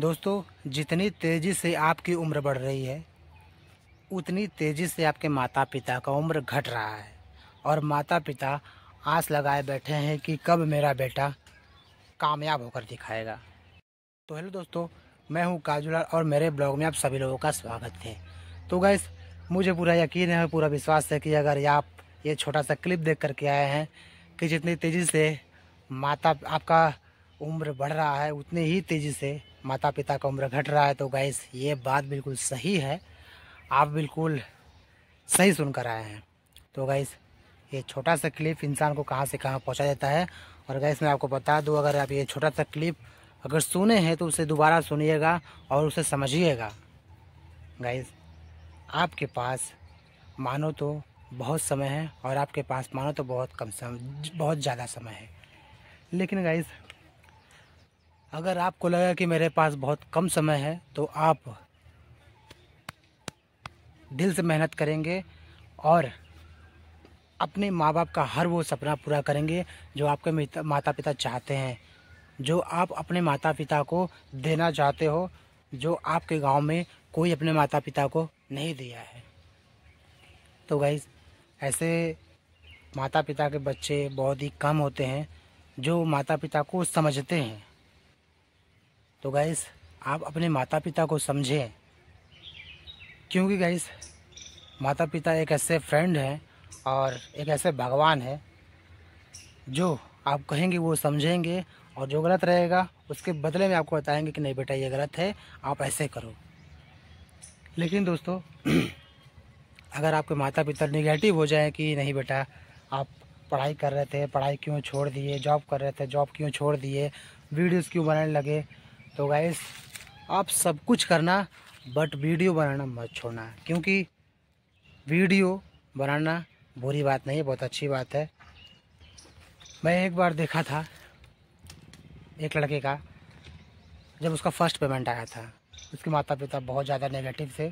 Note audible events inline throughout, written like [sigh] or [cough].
दोस्तों जितनी तेज़ी से आपकी उम्र बढ़ रही है उतनी तेज़ी से आपके माता पिता का उम्र घट रहा है और माता पिता आस लगाए बैठे हैं कि कब मेरा बेटा कामयाब होकर दिखाएगा तो हेलो दोस्तों मैं हूं काजुलाल और मेरे ब्लॉग में आप सभी लोगों का स्वागत है तो गैस मुझे पूरा यकीन है पूरा विश्वास है कि अगर आप ये छोटा सा क्लिप देख करके आए हैं कि जितनी तेज़ी से माता आपका उम्र बढ़ रहा है उतनी ही तेज़ी से माता पिता का उम्र घट रहा है तो गैस ये बात बिल्कुल सही है आप बिल्कुल सही सुनकर आए हैं तो गैस ये छोटा सा क्लिप इंसान को कहाँ से कहाँ पहुँचा देता है और गैस मैं आपको बता दूँ अगर आप ये छोटा सा क्लिप अगर सुने हैं तो उसे दोबारा सुनिएगा और उसे समझिएगा गाइस आपके पास मानो तो बहुत समय है और आपके पास मानो तो बहुत कम समय बहुत ज़्यादा समय है लेकिन गाइस अगर आपको लगा कि मेरे पास बहुत कम समय है तो आप दिल से मेहनत करेंगे और अपने माँ बाप का हर वो सपना पूरा करेंगे जो आपके माता पिता चाहते हैं जो आप अपने माता पिता को देना चाहते हो जो आपके गांव में कोई अपने माता पिता को नहीं दिया है तो भाई ऐसे माता पिता के बच्चे बहुत ही कम होते हैं जो माता पिता को समझते हैं तो गाइस आप अपने माता पिता को समझें क्योंकि गाइस माता पिता एक ऐसे फ्रेंड हैं और एक ऐसे भगवान है जो आप कहेंगे वो समझेंगे और जो गलत रहेगा उसके बदले में आपको बताएंगे कि नहीं बेटा ये गलत है आप ऐसे करो लेकिन दोस्तों [clears throat] अगर आपके माता पिता निगेटिव हो जाए कि नहीं बेटा आप पढ़ाई कर रहे थे पढ़ाई क्यों छोड़ दिए जॉब कर रहे थे जॉब क्यों छोड़ दिए वीडियोस क्यों बनाने लगे तो गाइस आप सब कुछ करना बट वीडियो बनाना मत छोड़ना क्योंकि वीडियो बनाना बुरी बात नहीं है बहुत अच्छी बात है मैं एक बार देखा था एक लड़के का जब उसका फर्स्ट पेमेंट आया था उसके माता पिता बहुत ज़्यादा नेगेटिव थे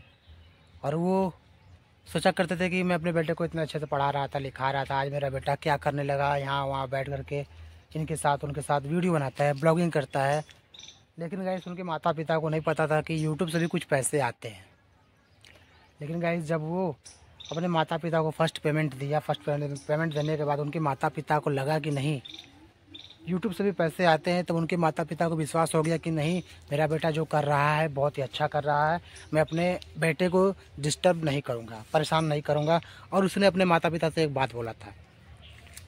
और वो सोचा करते थे कि मैं अपने बेटे को इतना अच्छे से पढ़ा रहा था लिखा रहा था आज मेरा बेटा क्या करने लगा यहाँ वहाँ बैठ कर के इनके साथ उनके साथ वीडियो बनाता है ब्लॉगिंग करता है लेकिन गाइस उनके माता पिता को नहीं पता था कि यूट्यूब से भी कुछ पैसे आते हैं लेकिन गाइस जब वो अपने माता पिता को फर्स्ट पेमेंट दिया फर्स्ट पेमेंट देने के बाद उनके माता पिता को लगा कि नहीं यूट्यूब से भी पैसे आते हैं तो उनके माता पिता को विश्वास हो गया कि नहीं मेरा बेटा जो कर रहा है बहुत ही अच्छा कर रहा है मैं अपने बेटे को डिस्टर्ब नहीं करूँगा परेशान नहीं करूँगा और उसने अपने माता पिता से एक बात बोला था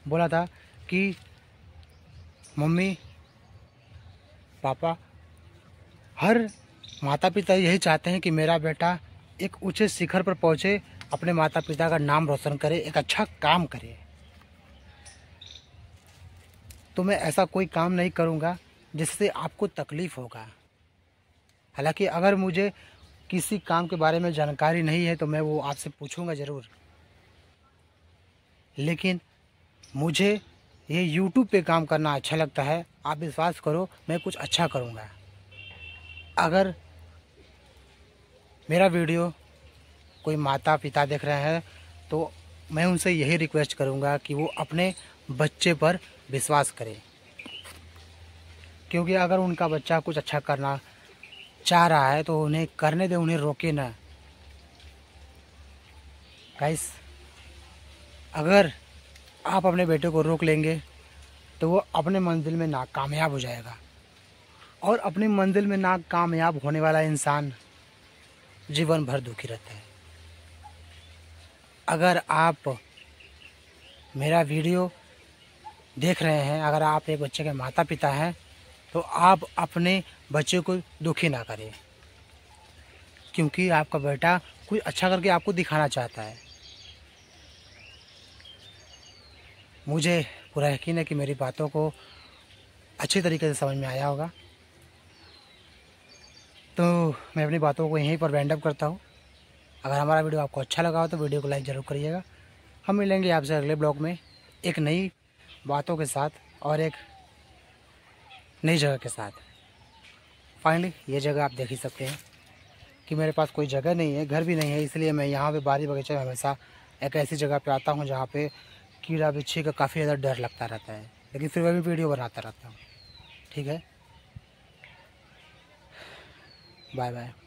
बोला था कि मम्मी पापा हर माता पिता यही चाहते हैं कि मेरा बेटा एक ऊंचे शिखर पर पहुँचे अपने माता पिता का नाम रोशन करे एक अच्छा काम करे तो मैं ऐसा कोई काम नहीं करूँगा जिससे आपको तकलीफ़ होगा हालांकि अगर मुझे किसी काम के बारे में जानकारी नहीं है तो मैं वो आपसे पूछूंगा ज़रूर लेकिन मुझे ये YouTube पे काम करना अच्छा लगता है आप विश्वास करो मैं कुछ अच्छा करूँगा अगर मेरा वीडियो कोई माता पिता देख रहे हैं तो मैं उनसे यही रिक्वेस्ट करूंगा कि वो अपने बच्चे पर विश्वास करें क्योंकि अगर उनका बच्चा कुछ अच्छा करना चाह रहा है तो उन्हें करने दें उन्हें रोके ना गाइस अगर आप अपने बेटे को रोक लेंगे तो वो अपने मंजिल में नाकामयाब हो जाएगा और अपनी मंजिल में ना कामयाब होने वाला इंसान जीवन भर दुखी रहता है अगर आप मेरा वीडियो देख रहे हैं अगर आप एक बच्चे के माता पिता हैं तो आप अपने बच्चे को दुखी ना करें क्योंकि आपका बेटा कुछ अच्छा करके आपको दिखाना चाहता है मुझे पूरा यकीन है कि मेरी बातों को अच्छी तरीके से समझ में आया होगा तो मैं अपनी बातों को यहीं पर बैंडअप करता हूँ अगर हमारा वीडियो आपको अच्छा लगा हो तो वीडियो को लाइक ज़रूर करिएगा हम मिलेंगे आपसे अगले ब्लॉग में एक नई बातों के साथ और एक नई जगह के साथ फाइनली ये जगह आप देख ही सकते हैं कि मेरे पास कोई जगह नहीं है घर भी नहीं है इसलिए मैं यहाँ पे बारी बगीचे में हमेशा एक ऐसी जगह पे आता हूँ जहाँ पे कीड़ा बिच्छी का काफ़ी ज़्यादा डर लगता रहता है लेकिन फिर मैं भी वीडियो बनाता रहता हूँ ठीक है Bye bye.